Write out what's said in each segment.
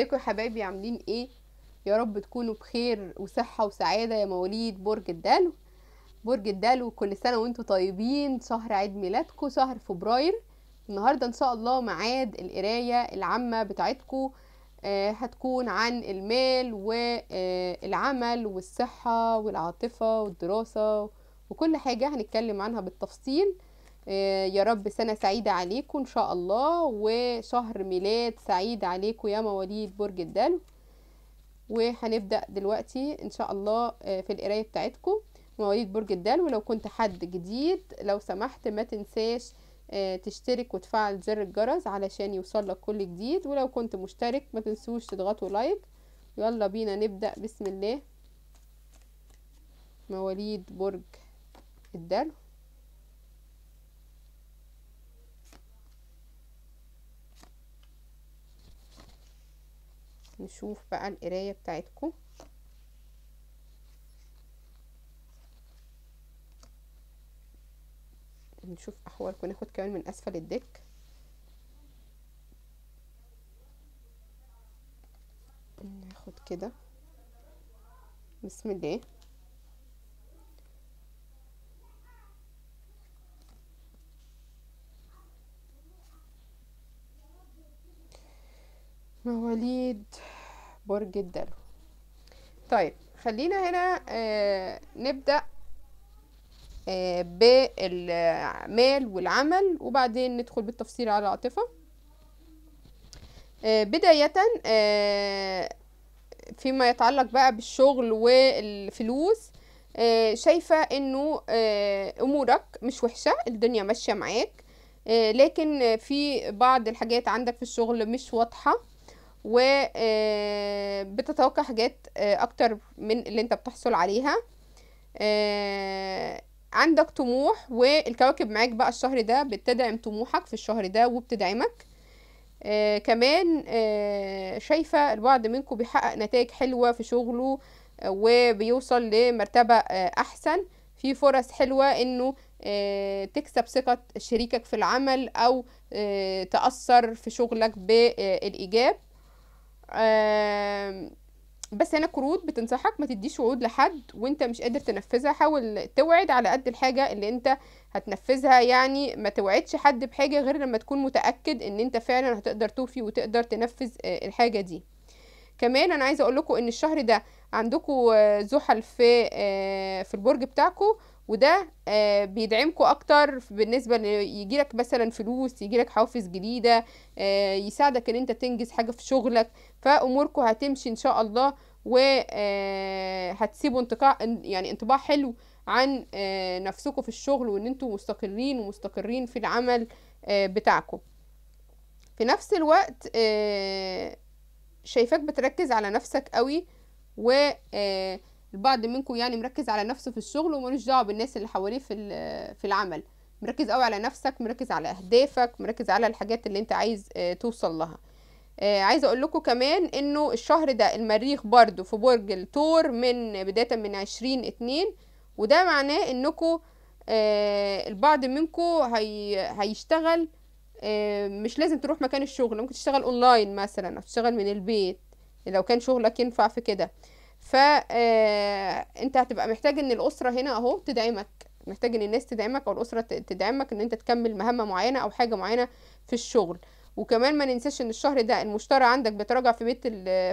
ازيكم يا حبايبي عاملين ايه يا رب تكونوا بخير وصحة وسعادة يا مواليد برج الدلو برج الدلو كل سنة وانتم طيبين شهر عيد ميلادكم شهر فبراير النهاردة ان شاء الله ميعاد القراية العامة بتاعتكم آه هتكون عن المال والعمل آه، والصحة والعاطفة والدراسة وكل حاجة هنتكلم عنها بالتفصيل آه، يا رب سنة سعيدة عليكم إن شاء الله وشهر ميلاد سعيد عليكم يا مواليد برج الدلو وهنبدأ دلوقتي إن شاء الله آه، في القراية بتاعتكم مواليد برج الدلو لو كنت حد جديد لو سمحت ما تنساش آه، تشترك وتفعل زر الجرس علشان يوصلك كل جديد ولو كنت مشترك ما تنسوش تضغطوا لايك يلا بينا نبدأ بسم الله مواليد برج الدلو نشوف بقى القراية بتاعتكم نشوف احوالكم ناخد كمان من اسفل الدك ناخد كده بسم الله مواليد برج الدلو طيب خلينا هنا آه نبدأ آه بالمال والعمل وبعدين ندخل بالتفصيل على العاطفة آه بداية آه فيما يتعلق بقى بالشغل والفلوس آه شايفة انه آه امورك مش وحشة الدنيا ماشية معاك آه لكن في بعض الحاجات عندك في الشغل مش واضحة وبتتوقع آه، حاجات آه، اكتر من اللي انت بتحصل عليها آه، عندك طموح والكواكب معاك بقى الشهر ده بتدعم طموحك في الشهر ده وبتدعمك آه كمان آه شايفة البعض منكم بيحقق نتائج حلوة في شغله آه وبيوصل لمرتبة آه أحسن في فرص حلوة إنه آه تكسب ثقة شريكك في العمل أو آه تأثر في شغلك بالإيجاب بس هنا قروض بتنصحك ما تديش وعود لحد وانت مش قادر تنفذها حاول توعد على قد الحاجة اللي انت هتنفذها يعني ما توعدش حد بحاجة غير لما تكون متأكد ان انت فعلا هتقدر توفي وتقدر تنفذ آه، الحاجة دي كمان انا عايزه اقول لكم ان الشهر ده عندكم آه، زحل في آه، في البرج بتاعكم وده آه، بيدعمكم اكتر بالنسبه يجي يجيلك مثلا فلوس يجيلك حوافز جديده آه، يساعدك ان انت تنجز حاجه في شغلك فاموركم هتمشي ان شاء الله وهتسيبوا آه، انطباع يعني انطباع حلو عن نفسكم في الشغل وان انتوا مستقرين ومستقرين في العمل بتاعكم في نفس الوقت شايفاك بتركز على نفسك قوي و آه البعض منكم يعني مركز على نفسه في الشغل ومالوش دعوه بالناس اللي حواليه في في العمل مركز قوي على نفسك مركز على اهدافك مركز على الحاجات اللي انت عايز آه، توصل لها آه، عايزه اقول لكم كمان انه الشهر ده المريخ برضو في برج الثور من بدايه من عشرين اتنين وده معناه انكم آه، البعض منكم هي هيشتغل مش لازم تروح مكان الشغل ممكن تشتغل اونلاين مثلا او تشتغل من البيت لو كان شغلك ينفع في كده فانت آه، هتبقى محتاج ان الاسره هنا اهو تدعمك محتاج ان الناس تدعمك او الاسره تدعمك ان انت تكمل مهمه معينه او حاجه معينه في الشغل وكمان ما ننساش ان الشهر ده المشترى عندك بيتراجع في بيت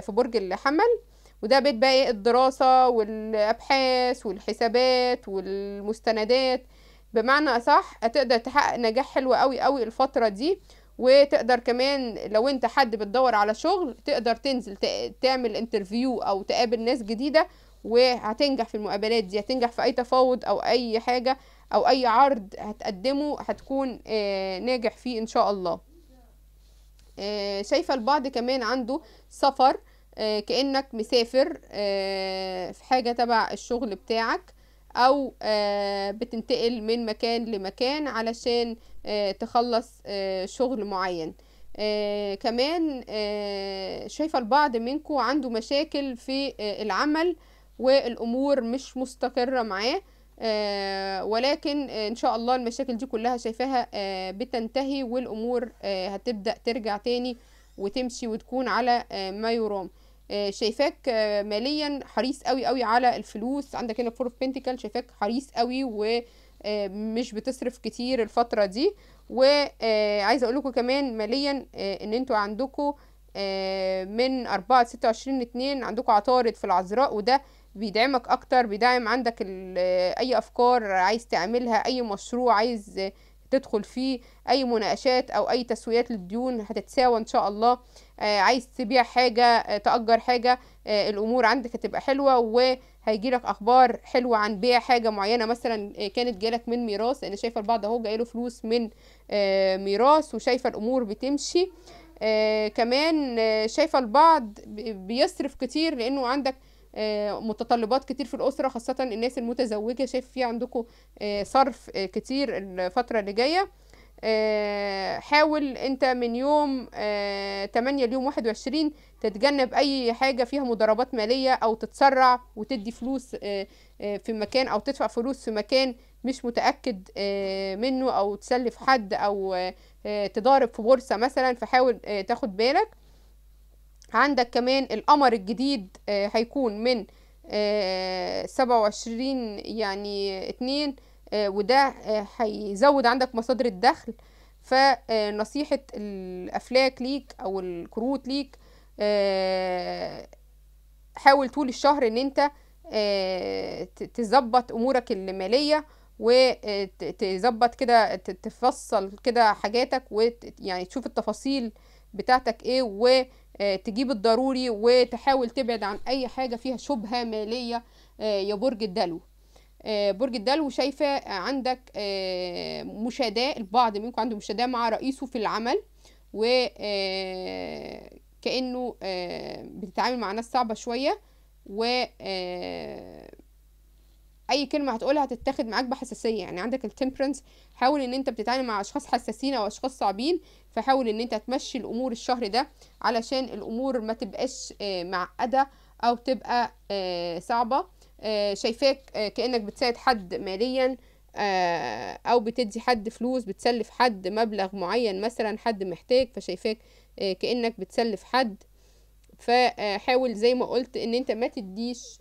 في برج الحمل وده بيت بقى ايه الدراسه والابحاث والحسابات والمستندات بمعنى اصح هتقدر تحقق نجاح حلو قوي قوي الفتره دي وتقدر كمان لو انت حد بتدور على شغل تقدر تنزل تعمل انترفيو او تقابل ناس جديده وهتنجح في المقابلات دي هتنجح في اي تفاوض او اي حاجه او اي عرض هتقدمه هتكون آه، ناجح فيه ان شاء الله آه، شايفه البعض كمان عنده سفر آه، كانك مسافر في حاجه تبع الشغل بتاعك او بتنتقل من مكان لمكان علشان آه، تخلص آه، شغل معين آه، كمان شايفة البعض منكم عنده مشاكل في العمل والأمور مش مستقرة معاه ولكن ان شاء الله المشاكل دي كلها شايفاها بتنتهي والامور هتبدا ترجع تاني وتمشي وتكون على ما يرام شايفاك ماليا حريص قوي قوي على الفلوس عندك هنا فور اوف بنتيكل شايفاك حريص قوي و آه، مش بتصرف كتير الفتره دي وعايزه اقول لكم كمان ماليا آه، ان انتوا عندكم آه، من 4 ل 26 2 عندكم عطارد في العذراء وده بيدعمك اكتر بيدعم عندك اي افكار عايز تعملها اي مشروع عايز تدخل فيه اي مناقشات او اي تسويات للديون هتتساوى ان شاء الله عايز تبيع حاجه تاجر حاجه الامور عندك هتبقى حلوه و هيجيلك اخبار حلوه عن بيع حاجه معينه مثلا آه، كانت جالك من ميراث لان شايفه البعض اهو جايله فلوس من آه، ميراث وشايفه الامور بتمشي آه، كمان شايفه البعض بيصرف كتير لانه عندك متطلبات كتير في الاسره خاصه الناس المتزوجه شايف في عندكم صرف كتير الفتره اللي جايه آه، حاول انت من يوم 8 آه، ليوم 21 تتجنب اي حاجه فيها مضاربات ماليه او تتسرع وتدي فلوس آه، في مكان او تدفع فلوس في مكان مش متاكد منه او تسلف حد او تضارب في بورصه مثلا فحاول تاخد بالك عندك كمان القمر الجديد هيكون من سبعة وعشرين يعني اتنين آه، وده آه، هيزود عندك مصادر الدخل فنصيحة آه، الأفلاك ليك أو الكروت ليك حاول طول الشهر إن أنت تظبط أمورك المالية وتظبط كده تفصل كده حاجاتك ويعني تشوف التفاصيل بتاعتك ايه وتجيب الضروري وتحاول تبعد عن اي حاجه فيها شبهه ماليه يا برج الدلو آه، برج الدلو شايفة عندك آه، مشاداه البعض منكم عنده مشاداه مع رئيسه في العمل وكانه آه، بتتعامل مع ناس صعبه شويه و اي كلمه هتقولها هتتاخد معاك بحساسيه يعني عندك التمبرنس حاول ان انت بتتعامل مع اشخاص حساسين او اشخاص صعبين فحاول ان انت تمشي الامور الشهر ده علشان الامور ما تبقاش معقده او تبقى صعبه آه، شايفاك آه، كانك بتساعد حد ماليا آه، او بتدي حد فلوس بتسلف حد مبلغ معين مثلا حد محتاج فشايفاك كانك بتسلف حد فحاول زي ما قلت ان انت ما تديش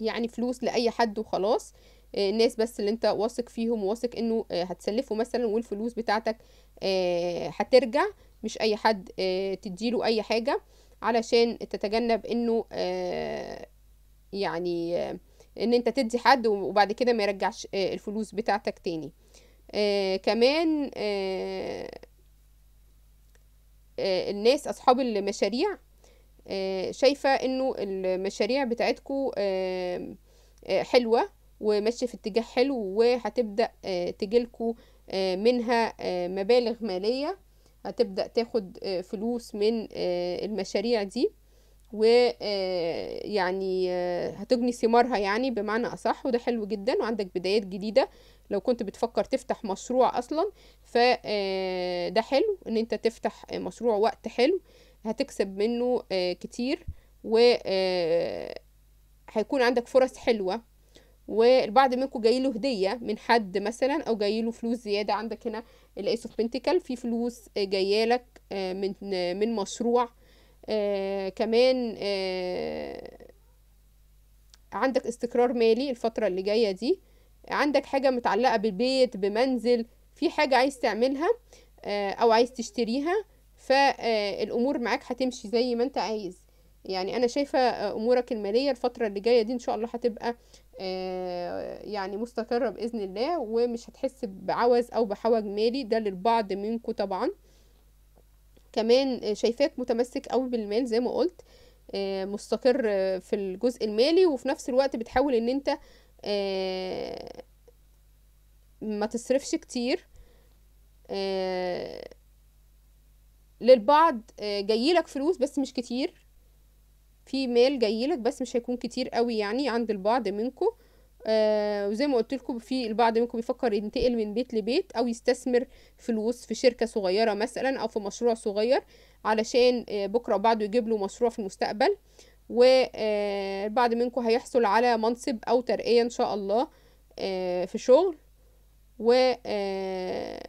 يعني فلوس لاي حد وخلاص الناس بس اللي انت واثق فيهم واثق انه هتسلفه مثلا والفلوس بتاعتك هترجع مش اي حد تديله اي حاجه علشان تتجنب انه يعني آه، ان انت تدي حد وبعد كده ما يرجعش آه، الفلوس بتاعتك تاني آه، كمان الناس اصحاب المشاريع شايفه انه المشاريع بتاعتكم حلوه وماشيه في اتجاه حلو وهتبدا تجيلكو منها مبالغ ماليه هتبدا تاخد فلوس من المشاريع دي ويعني آه، آه، هتجني ثمارها يعني بمعنى أصح وده حلو جدا وعندك بدايات جديدة لو كنت بتفكر تفتح مشروع أصلا فده آه، حلو إن أنت تفتح مشروع وقت حلو هتكسب منه كتير و هيكون عندك فرص حلوة والبعض منكم جاي له هدية من حد مثلا أو جاي له فلوس زيادة عندك هنا الإيس اوف بنتيكل في فلوس جاية لك من من مشروع آه، كمان آه عندك استقرار مالي الفترة اللي جاية دي عندك حاجة متعلقة ببيت بمنزل في حاجة عايز تعملها آه أو عايز تشتريها فالأمور آه، معاك هتمشي زي ما أنت عايز يعني أنا شايفة آه، أمورك المالية الفترة اللي جاية دي إن شاء الله هتبقى يعني مستقرة بإذن الله ومش هتحس بعوز أو بحوج مالي ده للبعض منكم طبعا آه كمان شايفاك متمسك قوي بالمال زي ما قلت آه، مستقر في الجزء المالي وفي نفس الوقت بتحاول ان انت آه، ما تصرفش كتير آه، للبعض جايلك فلوس بس مش كتير في مال جايلك بس مش هيكون كتير قوي يعني عند البعض منكم آه وزي ما قلت لكم في البعض منكم بيفكر ينتقل من بيت لبيت او يستثمر فلوس في شركه صغيره مثلا او في مشروع صغير علشان آه بكره بعده يجيب له مشروع في المستقبل والبعض آه، منكم هيحصل على منصب او ترقيه ان شاء الله آه في شغل و آه،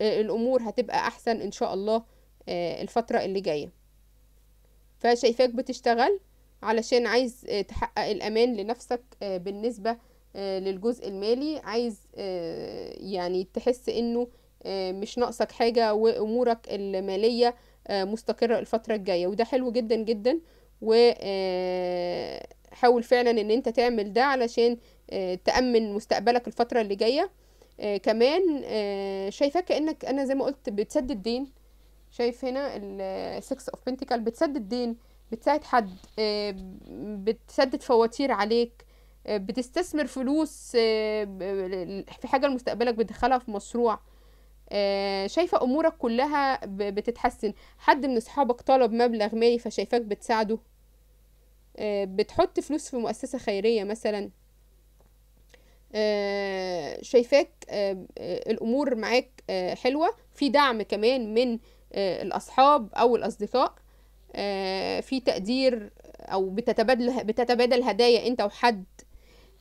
آه، الامور هتبقى احسن ان شاء الله الفتره اللي جايه فشايفاك بتشتغل علشان عايز آه، تحقق الامان لنفسك آه، بالنسبه آه، للجزء المالي عايز يعني تحس انه مش ناقصك حاجه وامورك الماليه مستقره الفتره الجايه وده حلو جدا جدا وحاول فعلا ان انت تعمل ده علشان تامن مستقبلك الفتره اللي جايه كمان شايفاك كانك انا زي ما قلت بتسدد دين شايف هنا ال 6 اوف بنتكل بتسدد دين بتساعد حد آه، بتسدد فواتير عليك آه، بتستثمر فلوس آه، في حاجة لمستقبلك بتدخلها في مشروع شايفة أمورك كلها بتتحسن حد من أصحابك طلب مبلغ مالي فشايفاك بتساعده بتحط فلوس في مؤسسة خيرية مثلا شايفاك الأمور معاك حلوة في دعم كمان من الأصحاب أو الأصدقاء آه، في تقدير او بتتبادل بتتبادل هدايا انت وحد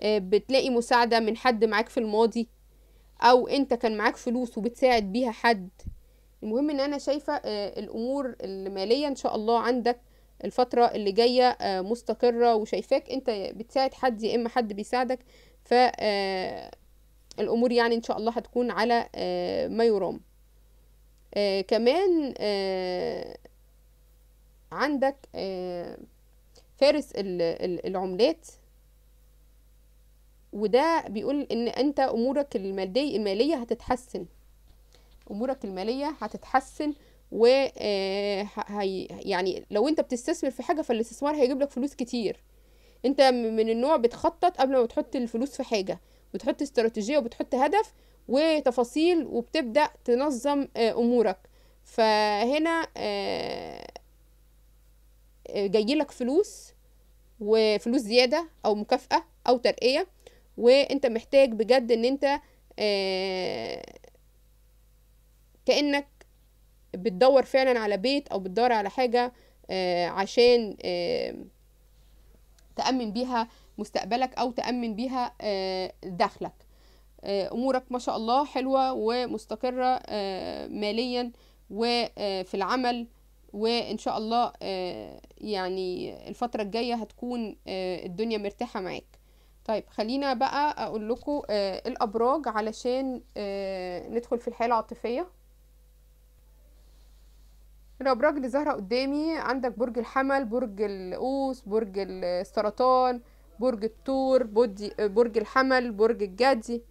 آه، بتلاقي مساعده من حد معاك في الماضي او انت كان معاك فلوس وبتساعد بيها حد المهم ان انا شايفه آه، الامور الماليه ان شاء الله عندك الفتره اللي جايه مستقره وشايفاك انت بتساعد حد يا اما حد بيساعدك فالامور الامور يعني ان شاء الله هتكون على ما يرام كمان عندك آه، فارس العملات وده بيقول ان انت امورك المادية المالية هتتحسن امورك المالية هتتحسن و آه، يعني لو انت بتستثمر في حاجة فالاستثمار هيجيب لك فلوس كتير انت من النوع بتخطط قبل ما تحط الفلوس في حاجة بتحط استراتيجية وبتحط هدف وتفاصيل وبتبدأ تنظم آه، امورك فهنا جاي لك فلوس وفلوس زياده او مكافاه او ترقيه وانت محتاج بجد ان انت آه، كانك بتدور فعلا على بيت او بتدور على حاجه آه، عشان آه، تامن بيها مستقبلك او تامن بيها دخلك امورك ما شاء الله حلوه ومستقره ماليا وفي العمل وان شاء الله آه، يعني الفتره الجايه هتكون آه، الدنيا مرتاحه معاك طيب خلينا بقى اقول لكم آه، الابراج علشان ندخل في الحياه العاطفيه الابراج اللي ظاهره قدامي عندك برج الحمل برج القوس برج السرطان برج الثور برج الحمل برج الجدي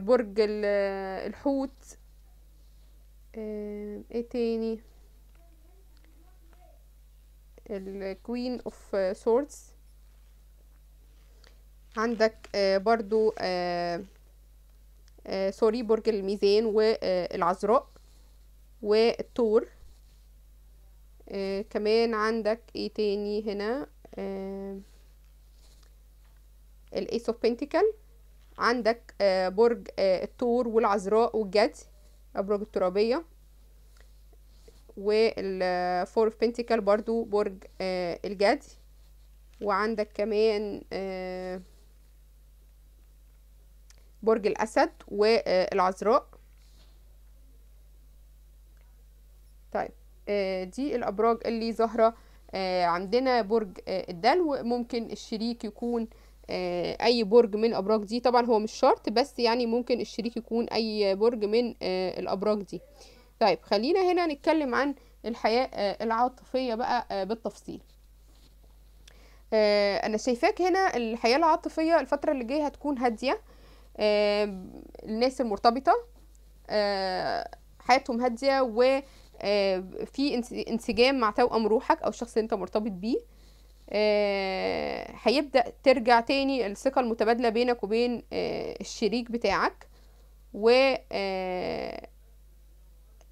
برج الحوت ايه تاني الكوين اوف سوردز عندك آه، برضو سوري آه، آه، برج الميزان والعذراء والثور كمان عندك ايه تاني هنا الايس اوف بنتيكل عندك برج الثور والعذراء والجدي ابراج الترابيه والفور بنتيكل برضو برج آه، الجدي وعندك كمان آه، برج الأسد والعذراء طيب آه، دي الأبراج اللي ظاهرة عندنا برج الدلو ممكن الشريك يكون أي برج من الأبراج دي طبعا هو مش شرط بس يعني ممكن الشريك يكون أي برج من الأبراج دي طيب خلينا هنا نتكلم عن الحياة آه، العاطفية بقى آه، بالتفصيل آه، انا شايفاك هنا الحياة العاطفية الفترة اللي جاية هتكون هادية الناس المرتبطة حياتهم هادية و في انسجام مع توأم روحك او الشخص اللي انت مرتبط بيه هيبدأ ترجع تاني الثقة المتبادلة بينك وبين الشريك بتاعك و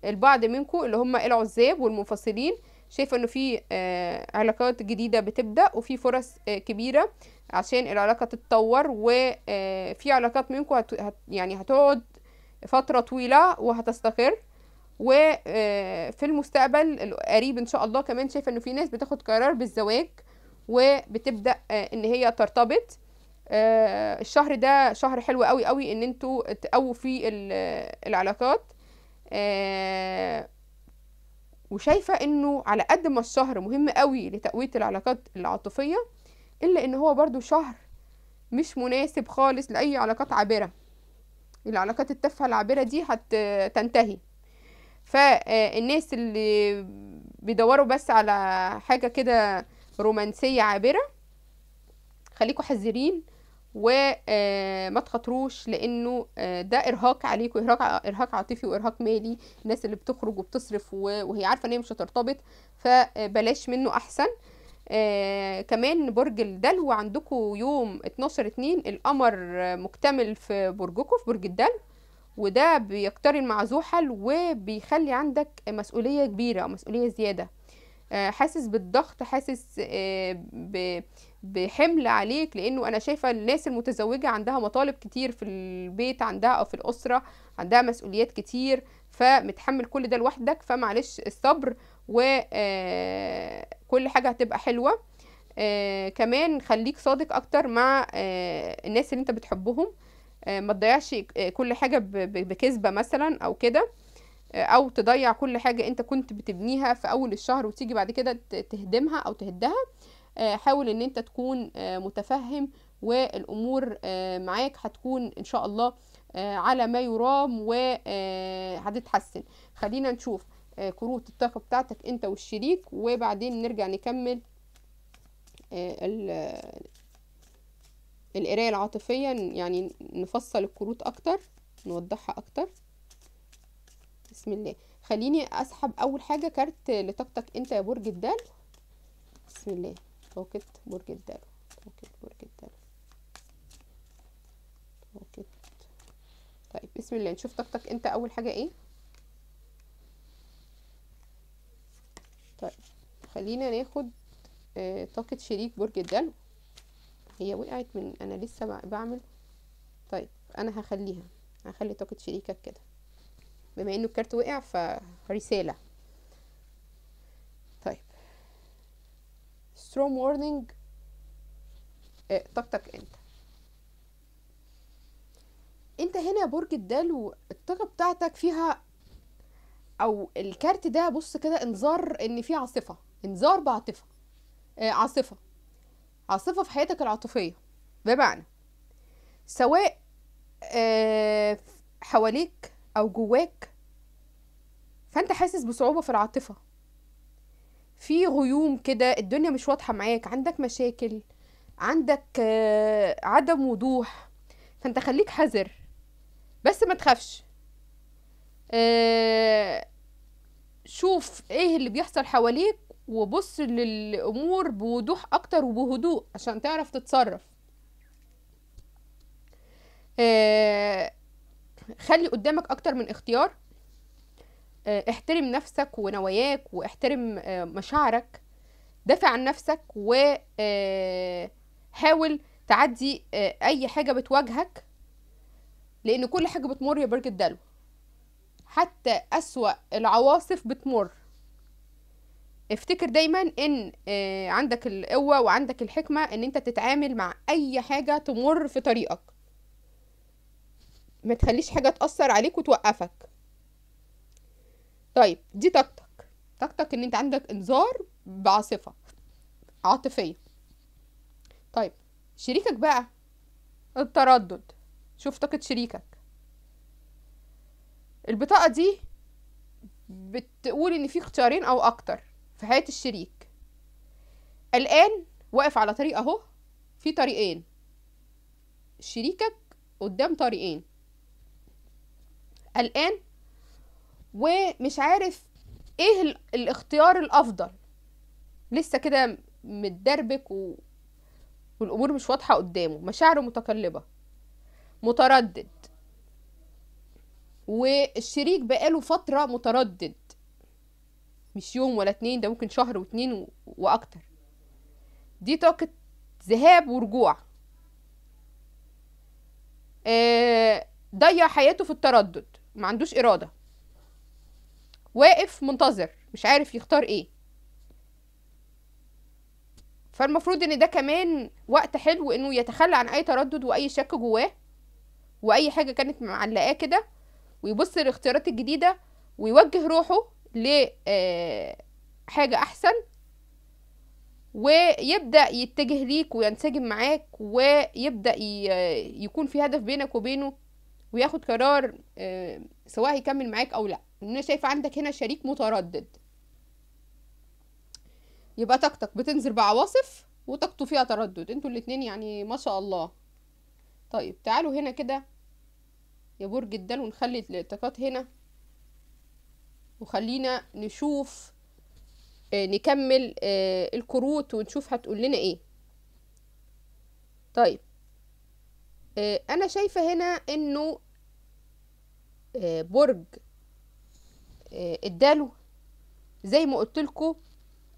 البعض منكم اللي هم العزاب والمنفصلين شايفه انه في آه، علاقات جديده بتبدا وفي فرص آه، كبيره عشان العلاقه تتطور وفي آه، علاقات منكم هت يعني هتقعد فتره طويله وهتستقر وفي المستقبل القريب ان شاء الله كمان شايفه انه في ناس بتاخد قرار بالزواج وبتبدا ان هي ترتبط الشهر ده شهر حلو قوي قوي ان انتوا تقووا فيه العلاقات آه، وشايفة انه على قد ما الشهر مهم قوي لتقوية العلاقات العاطفية الا ان هو برضو شهر مش مناسب خالص لأي علاقات عابرة العلاقات التافهة العابرة دي هتنتهي فالناس اللي بيدوروا بس على حاجة كده رومانسية عابرة خليكوا حذرين وما آه، تخاطروش لانه آه، ده ارهاق عليكم ارهاق ارهاق عاطفي وارهاق مالي الناس اللي بتخرج وبتصرف وهي عارفه ان هي مش هترتبط فبلاش آه، منه احسن آه كمان برج الدلو عندكم يوم 12 2 القمر مكتمل في برجكم في برج الدلو وده بيقترن مع زحل وبيخلي عندك مسؤوليه كبيره او مسؤوليه زياده آه حاسس بالضغط حاسس آه بحمل عليك لانه انا شايفه الناس المتزوجه عندها مطالب كتير في البيت عندها او في الاسره عندها مسؤوليات كتير فمتحمل كل ده لوحدك فمعلش الصبر وكل آه، حاجه هتبقى حلوه آه، كمان خليك صادق اكتر مع آه، الناس اللي انت بتحبهم ما تضيعش كل حاجه بكذبه مثلا او كده او تضيع كل حاجه انت كنت بتبنيها في اول الشهر وتيجي بعد كده تهدمها او تهدها آه، حاول ان انت تكون آه، متفهم والامور آه، معاك هتكون ان شاء الله على ما يرام وهتتحسن خلينا نشوف كروت الطاقه بتاعتك انت والشريك وبعدين نرجع نكمل القرايه العاطفيه يعني نفصل الكروت اكتر نوضحها اكتر بسم الله خليني اسحب اول حاجه كارت لطاقتك انت يا برج الدلو بسم الله طاقة برج الدلو طاقة برج الدلو طاقة طيب بسم الله نشوف طاقتك انت اول حاجة ايه طيب خلينا ناخد آه طاقة شريك برج الدلو هي وقعت من انا لسه بعمل طيب انا هخليها هخلي طاقة شريكك كده بما انه الكارت وقع فرسالة ستروم وورنينج إيه، طاقتك انت انت هنا برج الدلو الطاقه بتاعتك فيها او الكارت ده بص كده انذار ان في عاصفة انذار بعاطفة آه عاصفة عاصفة في حياتك العاطفية بمعنى سواء آه حواليك او جواك فانت حاسس بصعوبة في العاطفة في غيوم كده الدنيا مش واضحه معاك عندك مشاكل عندك آه، عدم وضوح فانت خليك حذر بس ما تخافش آه، شوف ايه اللي بيحصل حواليك وبص للامور بوضوح اكتر وبهدوء عشان تعرف تتصرف آه، خلي قدامك اكتر من اختيار آه، احترم نفسك ونواياك واحترم آه، مشاعرك دافع عن نفسك وحاول آه، تعدي اي حاجه بتواجهك لان كل حاجه بتمر يا برج الدلو حتى اسوا العواصف بتمر افتكر دايما ان عندك القوه وعندك الحكمه ان انت تتعامل مع اي حاجه تمر في طريقك ما تخليش حاجه تاثر عليك وتوقفك طيب دي طاقتك طاقتك ان انت عندك انذار بعاصفه عاطفيه طيب شريكك بقى التردد شوف طاقه شريكك البطاقه دي بتقول ان في اختيارين او اكتر في حياه الشريك الان واقف على طريق اهو في طريقين شريكك قدام طريقين الان ومش عارف ايه الاختيار الافضل لسه كده متدربك و... والامور مش واضحه قدامه مشاعره متقلبه متردد والشريك بقاله فتره متردد مش يوم ولا اتنين ده ممكن شهر واتنين و... واكتر دي طاقه ذهاب ورجوع آه ضيع حياته في التردد ما عندوش اراده واقف منتظر مش عارف يختار ايه فالمفروض ان ده كمان وقت حلو انه يتخلى عن اي تردد واي شك جواه واي حاجه كانت معلقاه كده ويبص للاختيارات الجديده ويوجه روحه ل آه، حاجه احسن ويبدا يتجه ليك وينسجم معاك ويبدا يكون في هدف بينك وبينه وياخد قرار آه، سواء هيكمل معاك او لا انا شايفه عندك هنا شريك متردد يبقى طاقتك بتنزل بعواصف وطاقته فيها تردد انتوا الاتنين يعني ما شاء الله طيب تعالوا هنا كده يا برج الدلو ونخلي الطاقات هنا وخلينا نشوف آه نكمل آه الكروت ونشوف هتقول لنا ايه طيب آه انا شايفه هنا انه آه، برج آه، اداله زي ما قلت لكم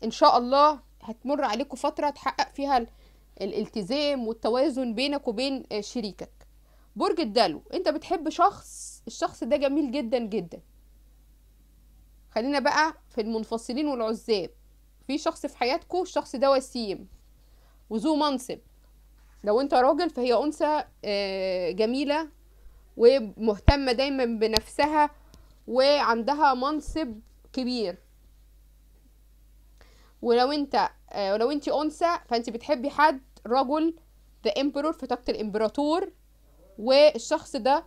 ان شاء الله هتمر عليكم فتره تحقق فيها الالتزام والتوازن بينك وبين آه، شريكك برج الدلو انت بتحب شخص الشخص ده جميل جدا جدا خلينا بقى في المنفصلين والعزاب في شخص في حياتكم الشخص ده وسيم وذو منصب لو انت راجل فهي انثى آه، جميله ومهتمه دايما بنفسها وعندها منصب كبير ولو انت آه، ولو انت انثى فانت بتحبي حد رجل ذا امبرور في طاقه الامبراطور والشخص ده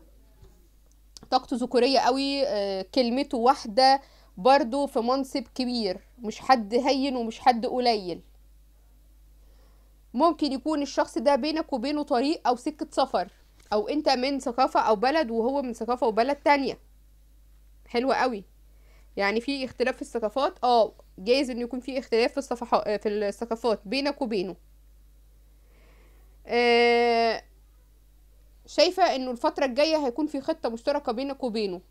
طاقته ذكوريه قوي آه، كلمته واحده برضو في منصب كبير مش حد هين ومش حد قليل ممكن يكون الشخص ده بينك وبينه طريق او سكه سفر او انت من ثقافه او بلد وهو من ثقافه وبلد تانيه حلوه قوي يعني في اختلاف في الثقافات اه جايز ان يكون في اختلاف في الصفحات آه، في الثقافات بينك وبينه آه شايفه انه الفتره الجايه هيكون في خطه مشتركه بينك وبينه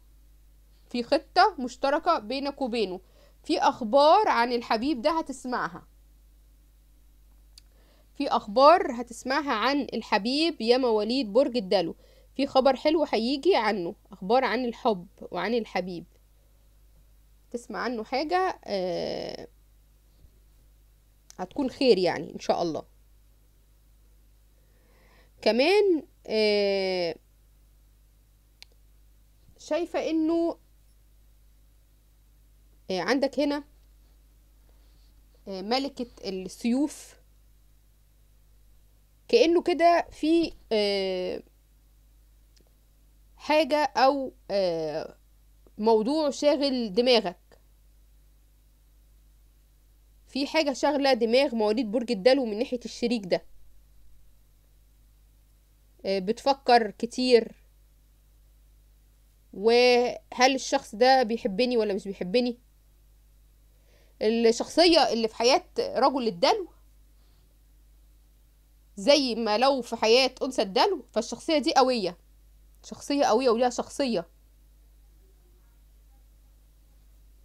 في خطه مشتركه بينك وبينه في اخبار عن الحبيب ده هتسمعها في اخبار هتسمعها عن الحبيب يا مواليد برج الدلو في خبر حلو هيجي عنه اخبار عن الحب وعن الحبيب تسمع عنه حاجة آه هتكون خير يعني ان شاء الله كمان آه شايفة انه آه عندك هنا آه ملكة السيوف كأنه كده في آه حاجة أو آه، موضوع شاغل دماغك في حاجة شاغلة دماغ مواليد برج الدلو من ناحية الشريك ده آه، بتفكر كتير وهل الشخص ده بيحبني ولا مش بيحبني الشخصية اللي في حياة رجل الدلو زي ما لو في حياة أنثى الدلو فالشخصية دي قوية شخصية قوية وليها شخصية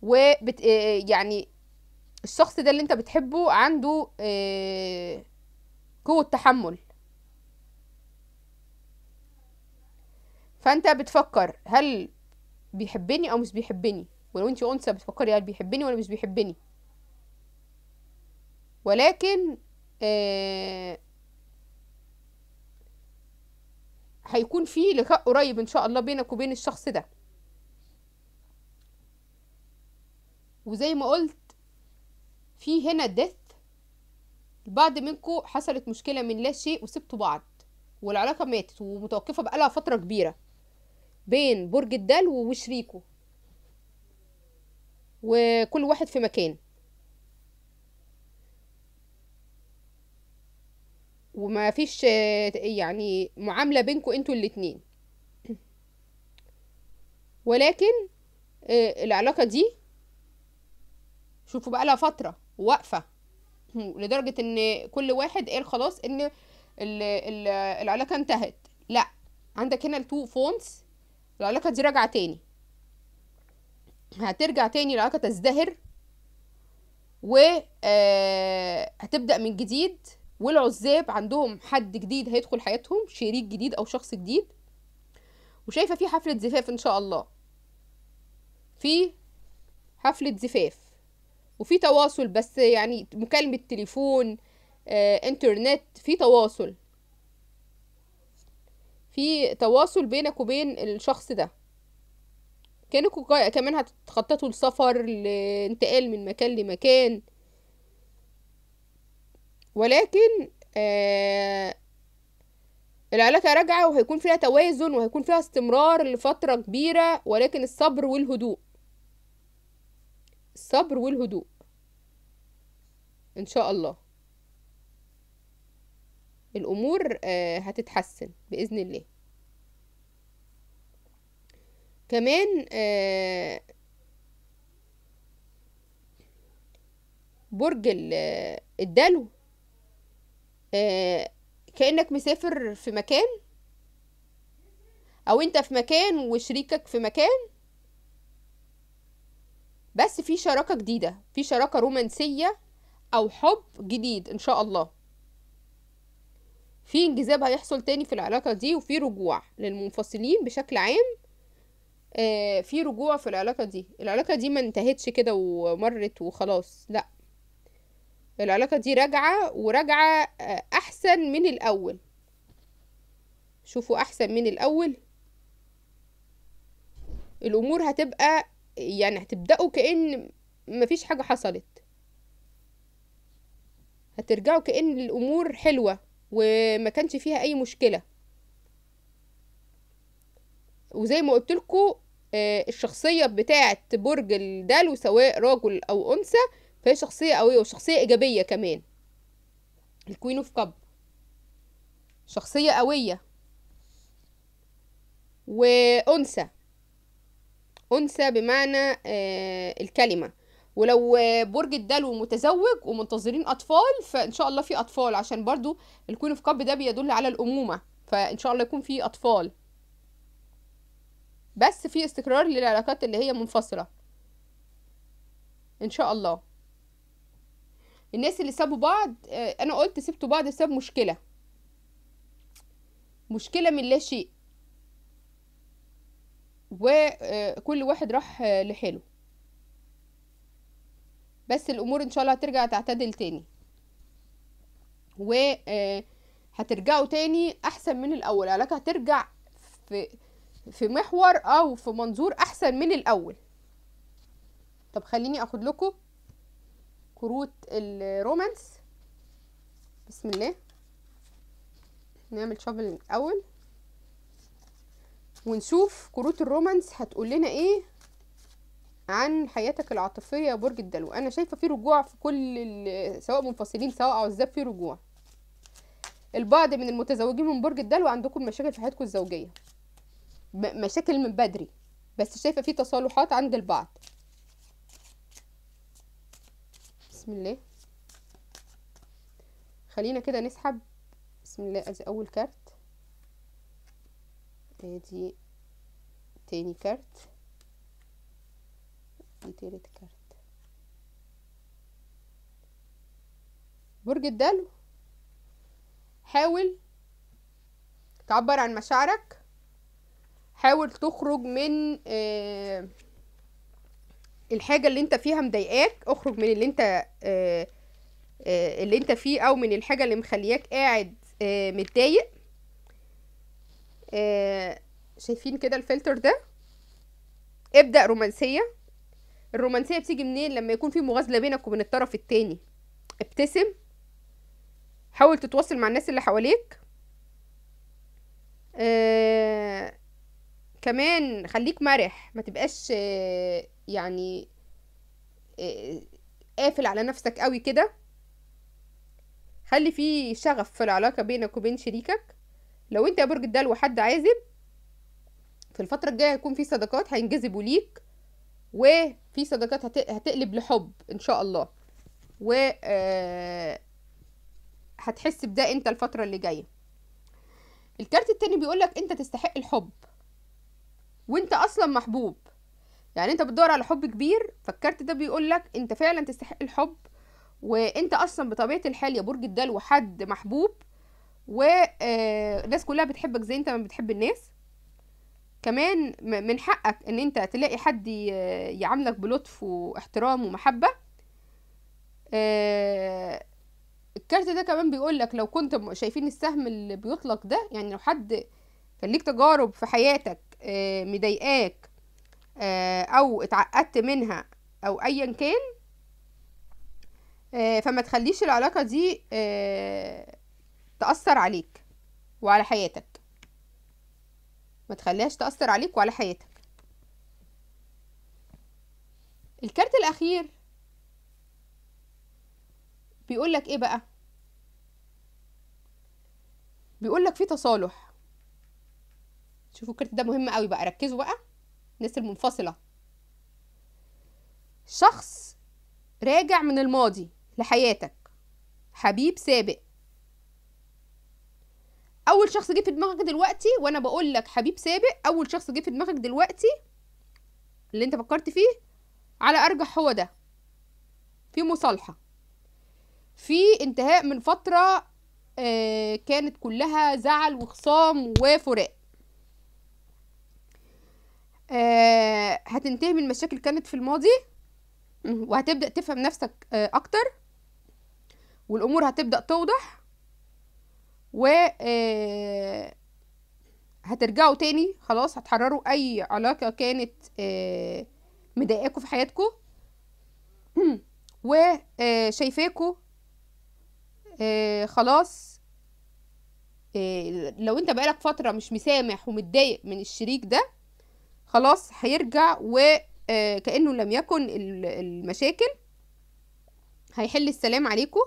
وبت آه، آه، يعني الشخص ده اللي انت بتحبه عنده آه، قوة تحمل فانت بتفكر هل بيحبني او مش بيحبني ولو انت انثى بتفكري هل بيحبني ولا مش بيحبني ولكن آه هيكون في لقاء قريب ان شاء الله بينك وبين الشخص ده وزي ما قلت في هنا ديث البعض منكم حصلت مشكله من لا شيء وسبتوا بعض والعلاقه ماتت ومتوقفه بقالها فتره كبيره بين برج الدلو وشريكه وكل واحد في مكان وما فيش يعني معامله بينكوا انتوا الاتنين ولكن آه، العلاقه دي شوفوا بقى لها فتره واقفه لدرجه ان كل واحد قال خلاص ان ال العلاقه انتهت لا عندك هنا التو فونس العلاقه دي راجعه تاني هترجع تاني العلاقه تزدهر و آه، هتبدا من جديد والعزاب عندهم حد جديد هيدخل حياتهم شريك جديد او شخص جديد وشايفه في حفله زفاف ان شاء الله في حفله زفاف وفي تواصل بس يعني مكالمه تليفون آه، انترنت في تواصل في تواصل بينك وبين الشخص ده كانكوا كمان هتخططوا لسفر لانتقال من مكان لمكان ولكن آه العلاقة راجعة وهيكون فيها توازن وهيكون فيها استمرار لفترة كبيرة ولكن الصبر والهدوء الصبر والهدوء ان شاء الله الامور آه هتتحسن باذن الله كمان آه برج آه، الدلو آه، كانك مسافر في مكان او انت في مكان وشريكك في مكان بس في شراكه جديده في شراكه رومانسيه او حب جديد ان شاء الله في انجذاب هيحصل تاني في العلاقه دي وفي رجوع للمنفصلين بشكل عام آه، في رجوع في العلاقه دي العلاقه دي ما انتهتش كده ومرت وخلاص لا العلاقة دي راجعة وراجعة آه، أحسن من الأول شوفوا أحسن من الأول الأمور هتبقى يعني هتبدأوا كأن مفيش حاجة حصلت هترجعوا كأن الأمور حلوة وما كانش فيها أي مشكلة وزي ما قلت لكم آه، الشخصية بتاعة برج الدلو سواء راجل أو أنثى فهي شخصية قوية وشخصية إيجابية كمان الكوين اوف كاب شخصية قوية وأنثى أنثى بمعنى آه الكلمة ولو آه، برج الدلو متزوج ومنتظرين أطفال فإن شاء الله في أطفال عشان برضو الكوين اوف كاب ده بيدل على الأمومة فإن شاء الله يكون في أطفال بس في استقرار للعلاقات اللي هي منفصلة ان شاء الله الناس اللي سابوا بعض آه، انا قلت سبتوا بعض بسبب مشكله مشكله من لا شيء وكل آه، واحد راح آه، لحاله بس الامور ان شاء الله هترجع تعتدل تاني و هترجعوا تاني احسن من الاول علاقة هترجع في في محور او في منظور احسن من الاول طب خليني اخد لكم كروت الرومانس بسم الله نعمل شافل الاول ونشوف كروت الرومانس هتقول لنا ايه عن حياتك العاطفيه برج الدلو انا شايفه في رجوع في كل سواء منفصلين سواء عزاب في رجوع البعض من المتزوجين من برج الدلو عندكم مشاكل في حياتكم الزوجيه مشاكل من بدري بس شايفه في تصالحات عند البعض بسم الله خلينا كده نسحب بسم الله ادي اول كارت ادي آه، تاني كارت دي تالت كارت برج الدلو حاول تعبر عن مشاعرك حاول تخرج من آه الحاجه اللي انت فيها مضايقاك اخرج من اللي انت آه، آه، اللي انت فيه او من الحاجه اللي مخلياك قاعد آه، متضايق شايفين كده الفلتر ده ابدا رومانسيه الرومانسيه بتيجي منين لما يكون في مغازله بينك وبين الطرف التاني ابتسم حاول تتواصل مع الناس اللي حواليك آه كمان خليك مرح ما تبقاش آه، يعني آه، قافل على نفسك قوي كده خلي في شغف في العلاقه بينك وبين شريكك لو انت يا برج الدلو حد عازب في الفتره الجايه هيكون في صداقات هينجذبوا ليك وفي صداقات هتقلب لحب ان شاء الله و آه، هتحس بده انت الفتره اللي جايه الكارت التاني بيقولك انت تستحق الحب وانت اصلا محبوب يعني انت بتدور على حب كبير فالكارت ده بيقول لك انت فعلا تستحق الحب وانت اصلا بطبيعه الحال يا برج الدلو حد محبوب والناس آه، كلها بتحبك زي انت ما بتحب الناس كمان من حقك ان انت تلاقي حد يعاملك بلطف واحترام ومحبه آه، الكارت ده كمان بيقول لك لو كنت شايفين السهم اللي بيطلق ده يعني لو حد كان ليك تجارب في حياتك آه، مضايقاك آه، او اتعقدت منها او ايا كان آه، فما تخليش العلاقه دي تاثر عليك وعلى حياتك ما تخليهاش تاثر عليك وعلى حياتك الكارت الاخير بيقولك ايه بقى بيقولك في تصالح شوفوا الكرت ده مهم قوي بقى ركزوا بقى الناس المنفصله شخص راجع من الماضي لحياتك حبيب سابق اول شخص جه في دماغك دلوقتي وانا بقول لك حبيب سابق اول شخص جه في دماغك دلوقتي اللي انت فكرت فيه على ارجح هو ده في مصالحه في انتهاء من فتره آه، كانت كلها زعل وخصام وفراق آه هتنتهي من مشاكل كانت في الماضي وهتبدا تفهم نفسك آه اكتر والامور هتبدا توضح و آه هترجعوا تاني خلاص هتحرروا اي علاقه كانت آه مضايقاكوا في حياتكم وشايفاكوا آه،, آه خلاص آه لو انت بقالك فتره مش مسامح ومتضايق من الشريك ده خلاص هيرجع وكأنه آه، لم يكن المشاكل هيحل السلام عليكم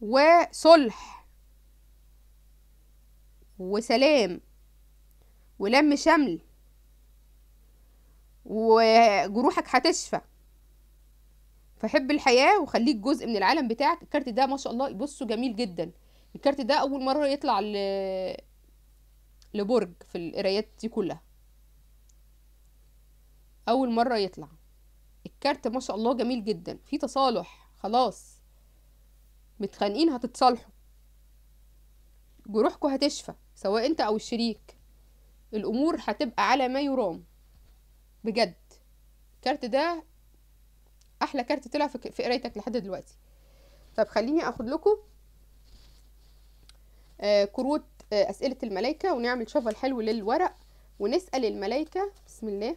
وصلح وسلام ولم شمل وجروحك هتشفى فحب الحياه وخليك جزء من العالم بتاعك الكارت ده ما شاء الله بصوا جميل جدا الكارت ده اول مره يطلع لبرج في القرايات دي كلها اول مره يطلع الكارت ما شاء الله جميل جدا في تصالح خلاص متخانقين هتتصالحوا جروحكم هتشفى سواء انت او الشريك الامور هتبقى على ما يرام بجد الكارت ده احلى كارت طلع في قرايتك لحد دلوقتي طب خليني اخد لكم آه كروت آه اسئله الملائكه ونعمل شفل حلو للورق ونسال الملائكه بسم الله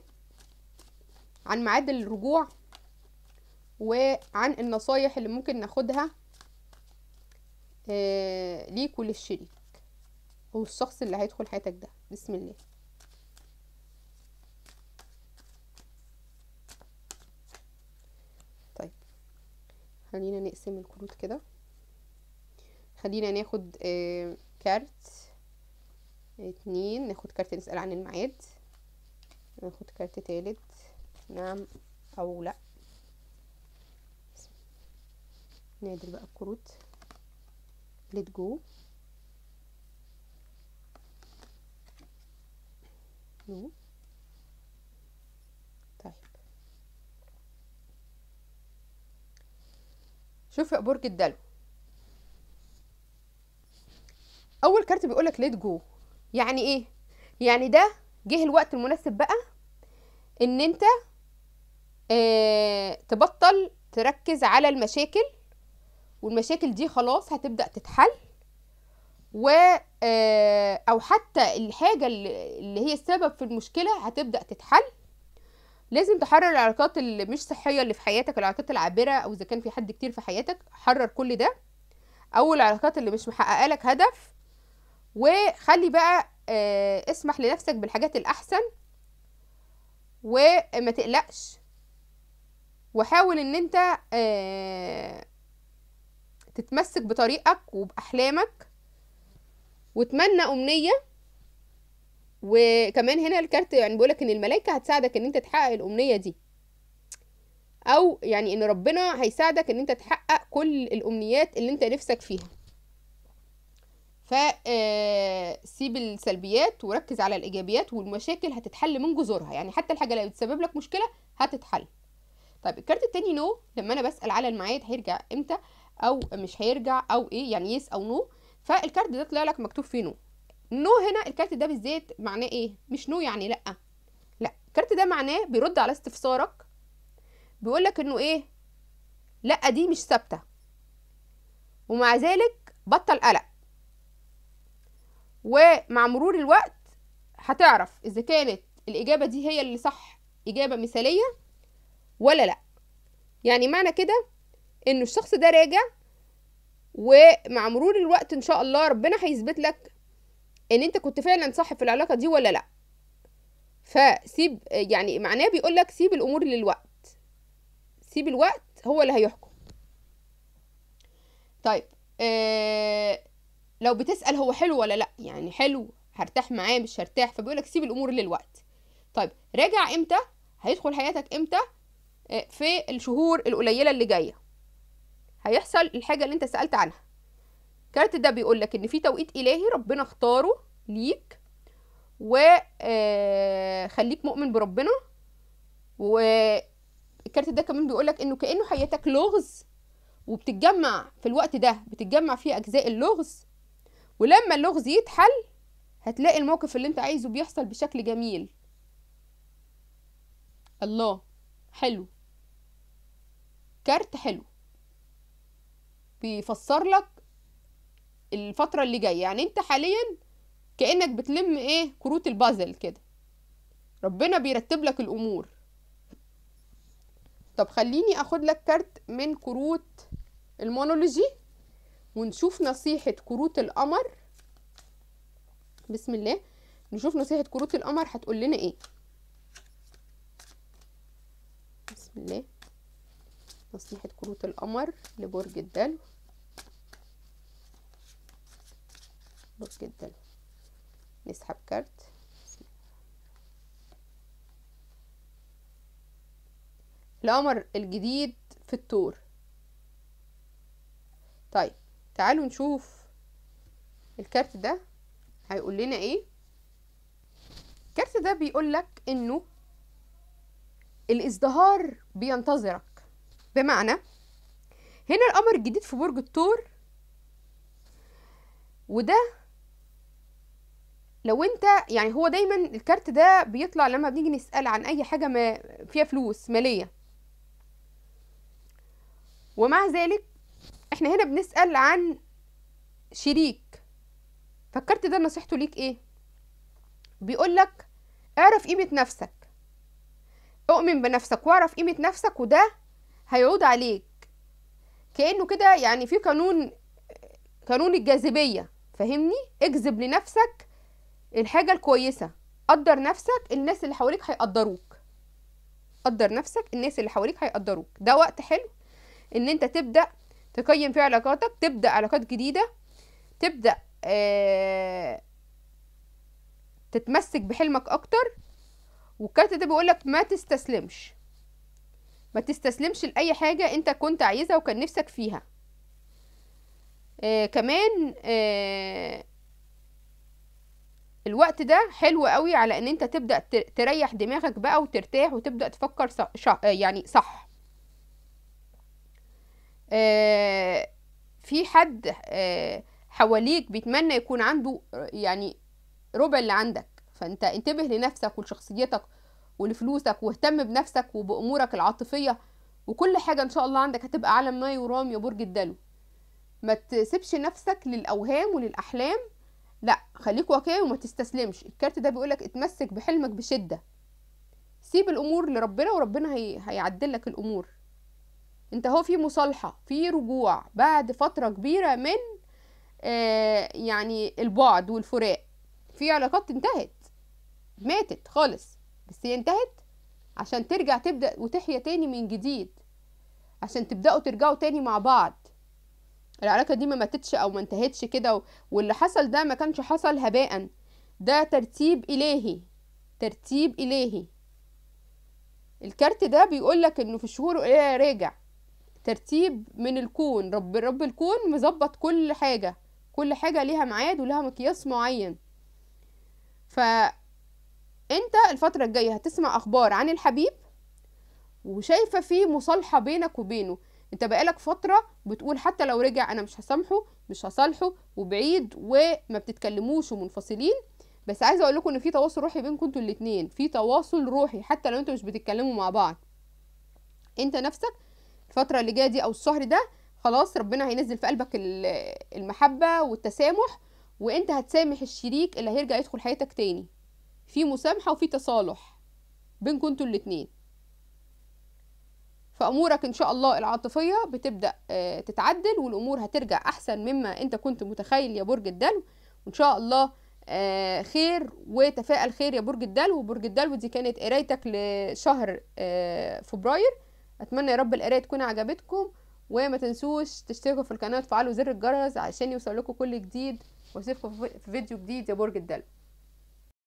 عن ميعاد الرجوع وعن النصايح اللي ممكن ناخدها آه، ليك وللشريك او الشخص اللي هيدخل حياتك ده بسم الله طيب خلينا نقسم الكروت كده خلينا ناخد آه، كارت اتنين ناخد كارت نسأل عن الميعاد ناخد كارت تالت نعم او لا نعدل بقى الكروت let go نو طيب شوف برج الدلو اول كارت بيقولك ليت جو يعني ايه يعني ده جه الوقت المناسب بقى ان انت آه، تبطل تركز على المشاكل والمشاكل دي خلاص هتبدأ تتحل و آه، او حتى الحاجه اللي هي السبب في المشكله هتبدا تتحل لازم تحرر العلاقات اللي مش صحيه اللي في حياتك العلاقات العابره او اذا كان في حد كتير في حياتك حرر كل ده او العلاقات اللي مش محققه لك هدف وخلي بقى آه، اسمح لنفسك بالحاجات الاحسن وما تقلقش وحاول ان انت آه تتمسك بطريقك وباحلامك واتمنى امنيه وكمان هنا الكارت يعني بيقولك ان الملائكه هتساعدك ان انت تحقق الامنيه دي او يعني ان ربنا هيساعدك ان انت تحقق كل الامنيات اللي انت نفسك فيها فسيب آه، السلبيات وركز على الايجابيات والمشاكل هتتحل من جذورها يعني حتى الحاجه اللي بتسبب لك مشكله هتتحل طيب الكارت التاني نو لما انا بسال على الميعاد هيرجع امتى او مش هيرجع او ايه يعني يس او نو فالكارت ده طلع لك مكتوب فيه نو نو هنا الكارت ده بالذات معناه ايه مش نو يعني لا لا الكارت ده معناه بيرد على استفسارك بيقول لك انه ايه لا دي مش ثابته ومع ذلك بطل قلق ومع مرور الوقت هتعرف اذا كانت الاجابه دي هي اللي صح اجابه مثاليه ولا لا يعني معنى كده انه الشخص ده راجع ومع مرور الوقت ان شاء الله ربنا هيثبت لك ان انت كنت فعلا صح في العلاقه دي ولا لا فسيب يعني معناه بيقول لك سيب الامور للوقت سيب الوقت هو اللي هيحكم طيب آه لو بتسال هو حلو ولا لا يعني حلو هرتاح معاه مش هرتاح فبيقول لك سيب الامور للوقت طيب راجع امتى هيدخل حياتك امتى آه، في الشهور القليله اللي جايه هيحصل الحاجه اللي انت سالت عنها الكارت ده بيقول لك ان في توقيت الهي ربنا اختاره ليك وخليك آه، مؤمن بربنا والكارت ده كمان بيقول لك انه كانه حياتك لغز وبتتجمع في الوقت ده بتتجمع فيه اجزاء اللغز ولما اللغز يتحل هتلاقي الموقف اللي انت عايزه بيحصل بشكل جميل الله حلو كارت حلو بيفسر لك الفترة اللي جاية يعني انت حاليا كأنك بتلم ايه كروت البازل كده ربنا بيرتب لك الامور طب خليني اخد لك كارت من كروت المونولوجي ونشوف نصيحة كروت القمر بسم الله نشوف نصيحة كروت القمر هتقول لنا ايه بسم الله نصيحة كروت القمر لبرج الدلو برج الدلو نسحب كارت القمر الجديد في التور طيب تعالوا نشوف الكارت ده هيقول لنا ايه الكارت ده بيقول لك انه الازدهار بينتظرك بمعنى هنا القمر الجديد في برج الثور وده لو انت يعني هو دايما الكارت ده بيطلع لما بنيجي نسال عن اي حاجه ما فيها فلوس ماليه ومع ذلك احنا هنا بنسال عن شريك فالكارت ده نصيحته ليك ايه بيقولك اعرف قيمه نفسك اؤمن بنفسك واعرف قيمه نفسك وده هيعود عليك كانه كده يعني في قانون قانون الجاذبيه فاهمني اجذب لنفسك الحاجه الكويسه قدر نفسك الناس اللي حواليك هيقدروك قدر نفسك الناس اللي حواليك هيقدروك ده وقت حلو ان انت تبدا تقيم في علاقاتك تبدا علاقات جديده تبدا آه تتمسك بحلمك اكتر والكارت ده بيقولك ما تستسلمش ما تستسلمش لاي حاجه انت كنت عايزها وكان نفسك فيها آه كمان آه الوقت ده حلو قوي على ان انت تبدا تريح دماغك بقى وترتاح وتبدا تفكر صح آه، يعني صح آه في حد آه حواليك بيتمنى يكون عنده يعني ربع اللي عندك فانت انتبه لنفسك ولشخصيتك ولفلوسك واهتم بنفسك وبامورك العاطفيه وكل حاجه ان شاء الله عندك هتبقى على ما يرام يا برج الدلو ما تسيبش نفسك للاوهام وللاحلام لا خليك واقعي وما تستسلمش الكارت ده بيقولك اتمسك بحلمك بشده سيب الامور لربنا وربنا هي... هيعدلك الامور انت هو في مصالحه في رجوع بعد فتره كبيره من آه يعني البعد والفراق في علاقات انتهت ماتت خالص بس هي انتهت عشان ترجع تبدأ وتحيا تاني من جديد عشان تبدأوا ترجعوا تاني مع بعض العلاقة دي ما ماتتش أو ما انتهتش كده واللي حصل ده ما كانش حصل هباء ده ترتيب إلهي ترتيب إلهي الكارت ده بيقولك إنه في الشهور قليلة راجع ترتيب من الكون رب رب الكون مظبط كل حاجة كل حاجة ليها ميعاد ولها مقياس معين ف انت الفتره الجايه هتسمع اخبار عن الحبيب وشايفه في مصالحه بينك وبينه انت بقالك فتره بتقول حتى لو رجع انا مش هسامحه مش هصالحه وبعيد وما بتتكلموش ومنفصلين بس عايزه اقول لكم ان في تواصل روحي بينكم انتوا الاثنين في تواصل روحي حتى لو انتوا مش بتتكلموا مع بعض انت نفسك الفتره اللي جايه دي او الشهر ده خلاص ربنا هينزل في قلبك المحبه والتسامح وانت هتسامح الشريك اللي هيرجع يدخل حياتك تاني في مسامحة وفي تصالح بينكم انتوا الاتنين فأمورك إن شاء الله العاطفية بتبدأ آه، تتعدل والأمور هترجع أحسن مما أنت كنت متخيل يا برج الدلو وإن شاء الله آه، خير وتفاءل خير يا برج الدلو وبرج الدلو دي كانت قرايتك لشهر آه، فبراير أتمنى يا رب القراية تكون عجبتكم وما تنسوش تشتركوا في القناة وتفعلوا زر الجرس عشان يوصل لكم كل جديد واشوفكم في فيديو جديد يا برج الدلو